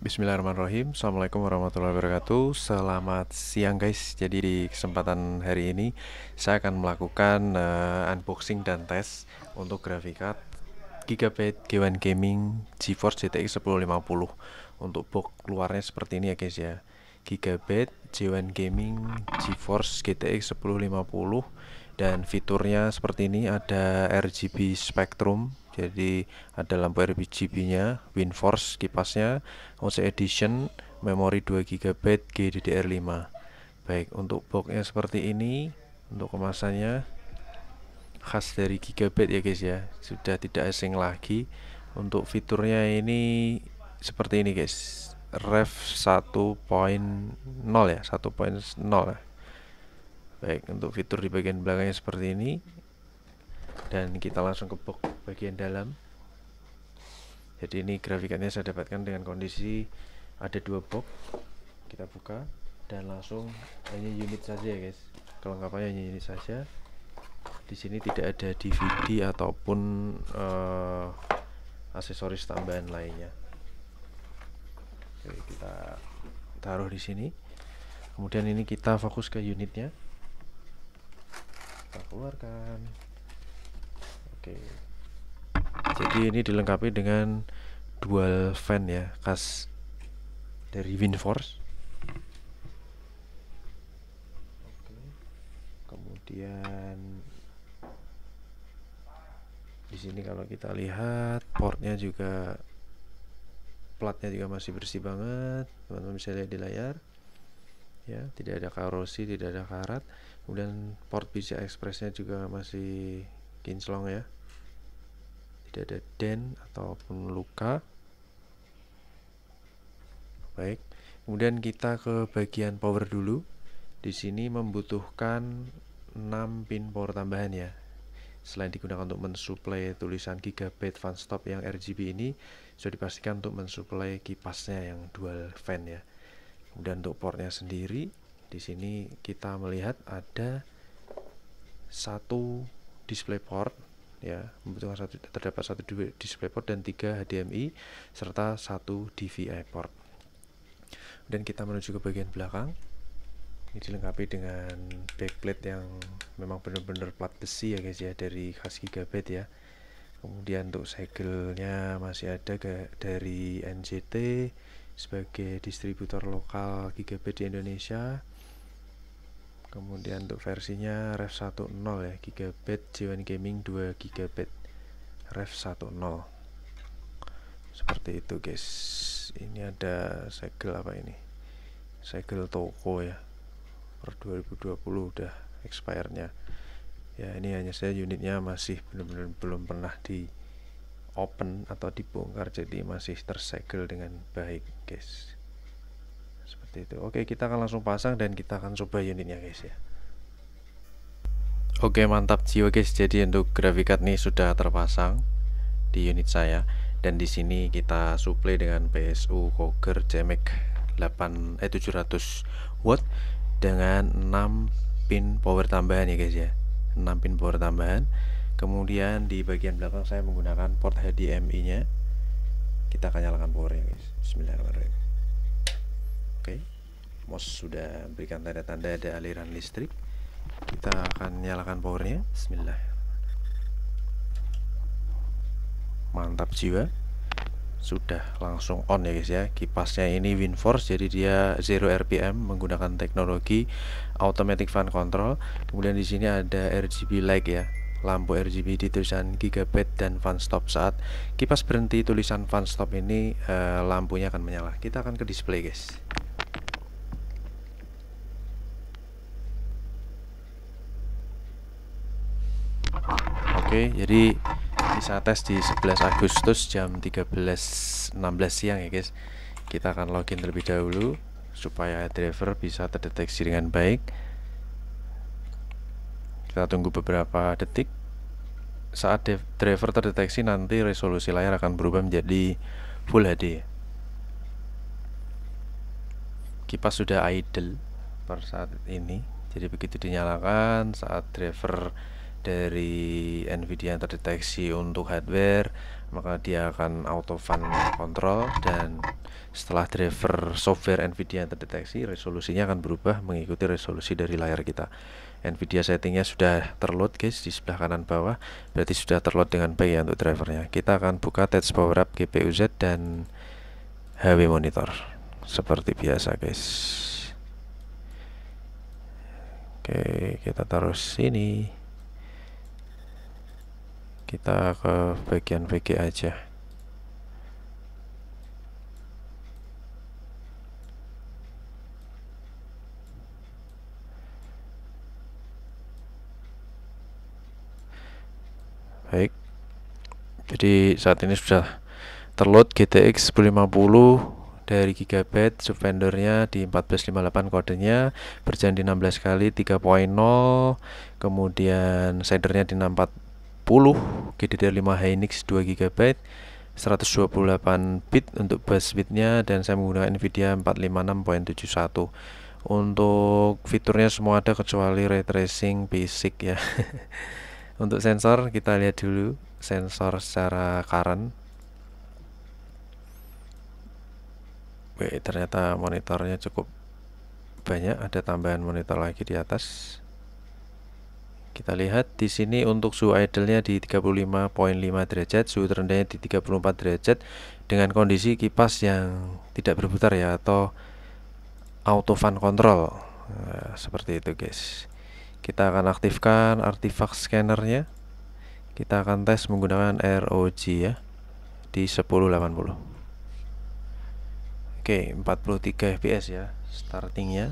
Bismillahirrahmanirrahim Assalamualaikum warahmatullahi wabarakatuh Selamat siang guys Jadi di kesempatan hari ini Saya akan melakukan uh, unboxing dan tes Untuk Grafikat Gigabyte G1 Gaming GeForce GTX 1050 Untuk box keluarnya seperti ini ya guys ya Gigabyte G1 Gaming GeForce GTX 1050 Dan fiturnya seperti ini Ada RGB Spectrum jadi ada lampu RGB nya WinForce kipasnya OC Edition memori 2GB GDDR5 baik untuk boxnya seperti ini untuk kemasannya khas dari Gigabyte ya guys ya sudah tidak asing lagi untuk fiturnya ini seperti ini guys ref 1.0 ya 1.0 ya. baik untuk fitur di bagian belakangnya seperti ini dan kita langsung ke box bagian dalam jadi ini grafikannya saya dapatkan dengan kondisi ada dua box kita buka dan langsung hanya unit saja ya guys kelengkapannya hanya unit saja di sini tidak ada DVD ataupun uh, aksesoris tambahan lainnya Oke, kita taruh di sini kemudian ini kita fokus ke unitnya kita keluarkan Oke. Jadi ini dilengkapi dengan dual fan ya, khas dari Winforce. Oke. Kemudian di sini kalau kita lihat portnya juga platnya juga masih bersih banget teman-teman bisa lihat di layar ya tidak ada karosi tidak ada karat kemudian port PCI Expressnya juga masih kinclong ya tidak ada den ataupun luka baik kemudian kita ke bagian power dulu di sini membutuhkan 6 pin power tambahan ya selain digunakan untuk mensuplai tulisan gigabit fan stop yang RGB ini sudah dipastikan untuk mensuplai kipasnya yang dual fan ya kemudian untuk portnya sendiri di sini kita melihat ada satu Display port, ya membutuhkan satu terdapat satu Display port dan tiga HDMI serta satu DVI port. Dan kita menuju ke bagian belakang. Ini dilengkapi dengan backplate yang memang benar-benar plat besi ya guys ya dari khas Gigabit ya. Kemudian untuk segelnya masih ada dari NCT sebagai distributor lokal Gigabit di Indonesia kemudian untuk versinya ref 10 ya gigabit G1 gaming 2 gigabit ref 10 seperti itu guys ini ada segel apa ini segel toko ya per 2020 udah expirednya. ya ini hanya saya unitnya masih benar-benar belum pernah di open atau dibongkar jadi masih tersegel dengan baik guys seperti itu oke kita akan langsung pasang dan kita akan coba unitnya guys ya oke mantap jiwa guys jadi untuk grafikat ini sudah terpasang di unit saya dan di sini kita supply dengan PSU Koger CMX 8 eh 700 watt dengan 6 pin power tambahan ya guys ya 6 pin power tambahan kemudian di bagian belakang saya menggunakan port HDMI nya kita akan nyalakan powernya guys Bismillahirrahmanirrahim MOS sudah berikan tanda-tanda ada aliran listrik kita akan nyalakan powernya bismillah mantap jiwa sudah langsung on ya guys ya kipasnya ini WinForce jadi dia 0 rpm menggunakan teknologi automatic fan control kemudian di sini ada RGB light ya lampu RGB di tulisan gigabit dan fan stop saat kipas berhenti tulisan fan stop ini e, lampunya akan menyala kita akan ke display guys Oke, jadi bisa tes di 11 Agustus jam 13.16 siang ya guys. Kita akan login terlebih dahulu supaya driver bisa terdeteksi dengan baik. Kita tunggu beberapa detik. Saat driver terdeteksi nanti resolusi layar akan berubah menjadi Full HD. Kipas sudah idle per saat ini. Jadi begitu dinyalakan saat driver dari NVIDIA yang terdeteksi untuk hardware maka dia akan auto fan control dan setelah driver software NVIDIA yang terdeteksi resolusinya akan berubah mengikuti resolusi dari layar kita NVIDIA settingnya sudah terload guys di sebelah kanan bawah berarti sudah terload dengan baik ya untuk drivernya kita akan buka touch power up GPU-Z dan HW monitor seperti biasa guys oke kita taruh sini kita ke bagian VG aja baik jadi saat ini sudah terload GTX 1050 dari Gigabyte subvendernya di 1458 kodenya berjalan di 16 kali 3.0 kemudian sidernya di 64 GDDR5 Hynix 2GB 128 bit untuk bus bitnya dan saya menggunakan Nvidia 456.71 untuk fiturnya semua ada kecuali ray tracing basic ya untuk sensor kita lihat dulu sensor secara current Wih ternyata monitornya cukup banyak ada tambahan monitor lagi di atas kita lihat di sini untuk suhu idle-nya di 35.5 derajat, suhu terendahnya di 34 derajat dengan kondisi kipas yang tidak berputar ya atau auto fan control. Nah, seperti itu, guys. Kita akan aktifkan artifact scanner-nya. Kita akan tes menggunakan ROG ya di 1080. Oke, 43 fps ya starting starting-nya.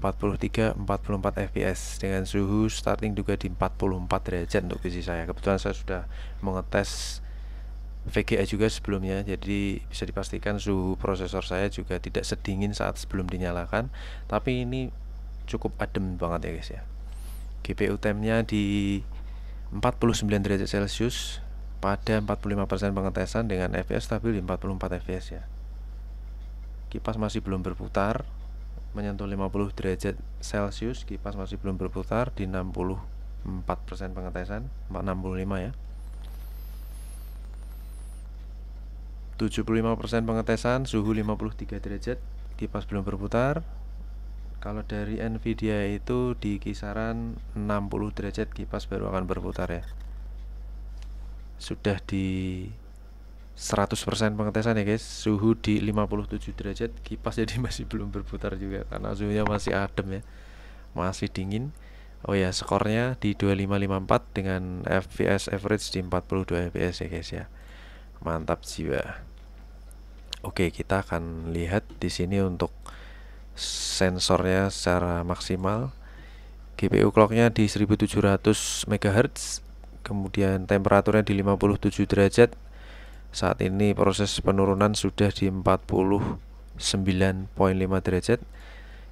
43 44 fps dengan suhu starting juga di 44 derajat untuk PC saya kebetulan saya sudah mengetes VGA juga sebelumnya jadi bisa dipastikan suhu prosesor saya juga tidak sedingin saat sebelum dinyalakan tapi ini cukup adem banget ya guys ya GPU temnya di 49 derajat celcius pada 45% pengetesan dengan fps stabil di 44 fps ya kipas masih belum berputar menyentuh 50 derajat celcius kipas masih belum berputar di 64% pengetesan 65 ya 75% pengetesan suhu 53 derajat kipas belum berputar kalau dari Nvidia itu di kisaran 60 derajat kipas baru akan berputar ya sudah di 100% pengetesan ya guys suhu di 57 derajat kipas jadi masih belum berputar juga karena suhunya masih adem ya masih dingin oh ya skornya di 2554 dengan fps average di 42 fps ya guys ya mantap jiwa oke kita akan lihat di sini untuk sensornya secara maksimal GPU clocknya di 1700 MHz kemudian temperaturnya di 57 derajat saat ini proses penurunan sudah di 49,5 derajat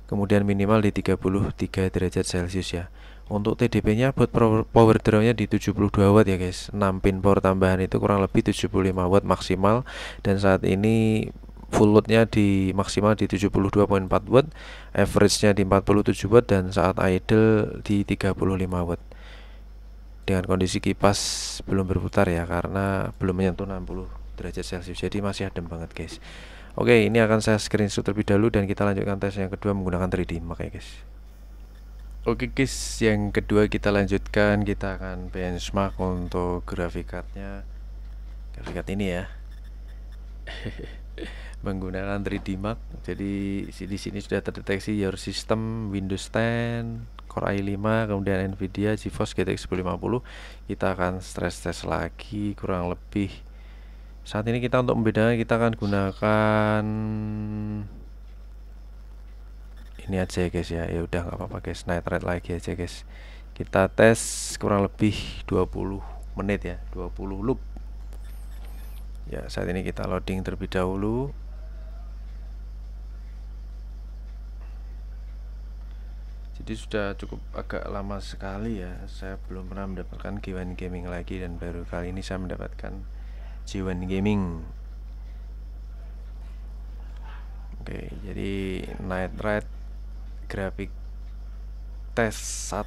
kemudian minimal di 33 derajat celcius ya untuk TDP nya buat power draw nya di 72 watt ya guys 6 pin power tambahan itu kurang lebih 75 watt maksimal dan saat ini full load-nya di maksimal di 72.4 watt average nya di 47 watt dan saat idle di 35 watt dengan kondisi kipas belum berputar ya karena belum menyentuh 60 derajat celcius jadi masih adem banget guys oke ini akan saya screenshot terlebih dahulu dan kita lanjutkan tes yang kedua menggunakan 3D makanya guys Oke guys, yang kedua kita lanjutkan kita akan benchmark untuk grafik cardnya grafik card ini ya menggunakan 3D Mark. Jadi di sini sudah terdeteksi your system Windows 10 Core i5 kemudian Nvidia GeForce GTX 1050 kita akan stress test lagi kurang lebih saat ini kita untuk membedakan kita akan gunakan ini aja ya guys ya ya udah nggak apa-apa guys night rate lagi aja guys kita tes kurang lebih 20 menit ya 20 loop ya saat ini kita loading terlebih dahulu jadi sudah cukup agak lama sekali ya saya belum pernah mendapatkan G1 Gaming lagi dan baru kali ini saya mendapatkan G1 Gaming oke jadi Night Ride grafik tes 1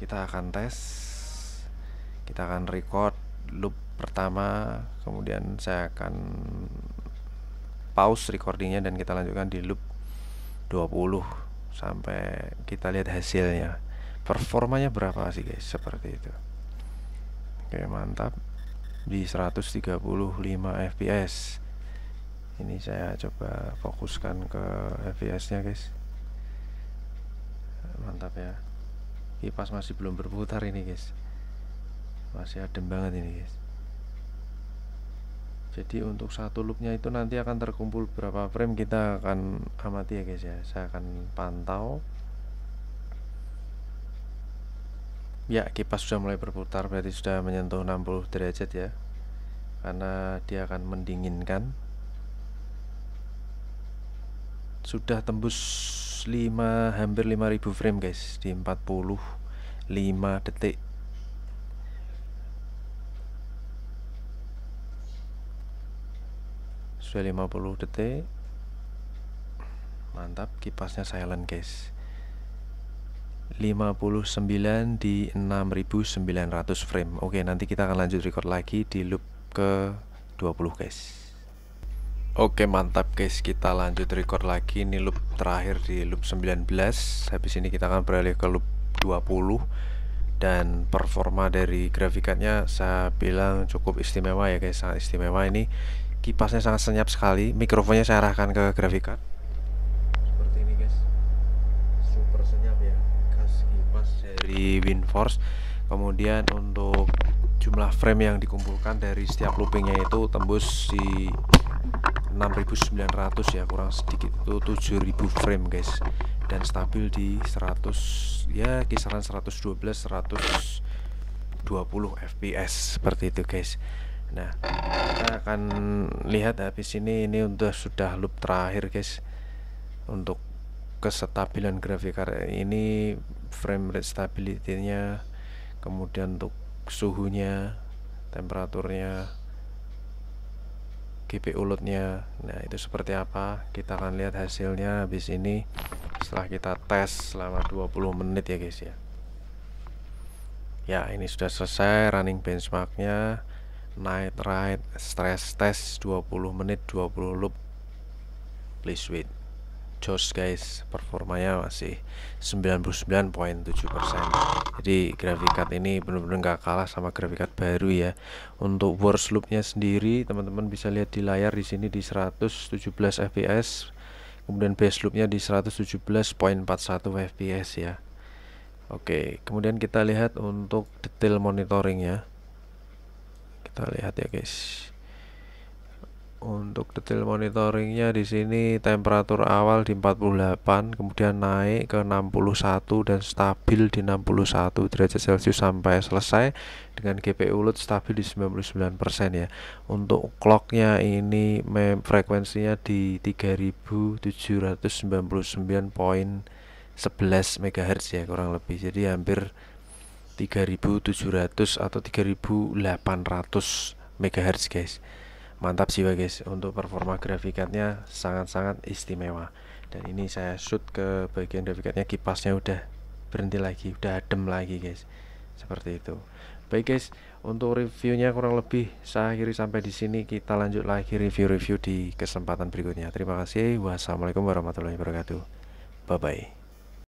kita akan tes kita akan record loop pertama kemudian saya akan pause recordingnya dan kita lanjutkan di loop 20 sampai kita lihat hasilnya performanya berapa sih guys seperti itu oke mantap di 135 fps ini saya coba fokuskan ke fps nya guys mantap ya kipas masih belum berputar ini guys masih adem banget ini guys jadi untuk satu loopnya itu nanti akan terkumpul berapa frame kita akan amati ya guys ya saya akan pantau ya kipas sudah mulai berputar berarti sudah menyentuh 60 derajat ya karena dia akan mendinginkan sudah tembus 5 hampir 5000 frame guys di 45 detik sudah 50 detik mantap kipasnya silent guys 59 di 6900 frame oke nanti kita akan lanjut record lagi di loop ke 20 guys oke mantap guys kita lanjut record lagi ini loop terakhir di loop 19 habis ini kita akan beralih ke loop 20 dan performa dari grafikatnya saya bilang cukup istimewa ya guys sangat istimewa ini kipasnya sangat senyap sekali mikrofonnya saya arahkan ke grafik card seperti ini guys super senyap ya khas kipas dari Winforce kemudian untuk jumlah frame yang dikumpulkan dari setiap loopingnya itu tembus di 6900 ya kurang sedikit itu 7000 frame guys dan stabil di 100 ya kisaran 112 120 fps seperti itu guys nah kita akan lihat habis ini ini untuk sudah loop terakhir guys untuk kesetabilan grafik ini frame rate stability nya kemudian untuk suhunya temperaturnya GPU load-nya. nah itu seperti apa kita akan lihat hasilnya habis ini setelah kita tes selama 20 menit ya guys ya ya ini sudah selesai running benchmarknya night ride stress test 20 menit 20 loop please wait jos guys performanya masih 99.7% jadi grafik card ini benar-benar nggak kalah sama grafik card baru ya untuk worst loopnya sendiri teman-teman bisa lihat di layar di sini di 117 fps kemudian base loopnya di 117.41 fps ya oke kemudian kita lihat untuk detail monitoringnya kita lihat ya guys untuk detail monitoringnya di sini temperatur awal di 48 kemudian naik ke 61 dan stabil di 61 derajat celcius sampai selesai dengan GPU load stabil di 99% ya untuk clocknya ini frekuensinya di 3799.11 MHz ya kurang lebih jadi hampir 3700 atau 3800 MHz guys mantap sih guys untuk performa grafikatnya sangat-sangat istimewa dan ini saya shoot ke bagian grafikatnya kipasnya udah berhenti lagi udah adem lagi guys seperti itu baik guys untuk reviewnya kurang lebih saya akhiri sampai di sini kita lanjut lagi review-review di kesempatan berikutnya terima kasih wassalamualaikum warahmatullahi wabarakatuh bye bye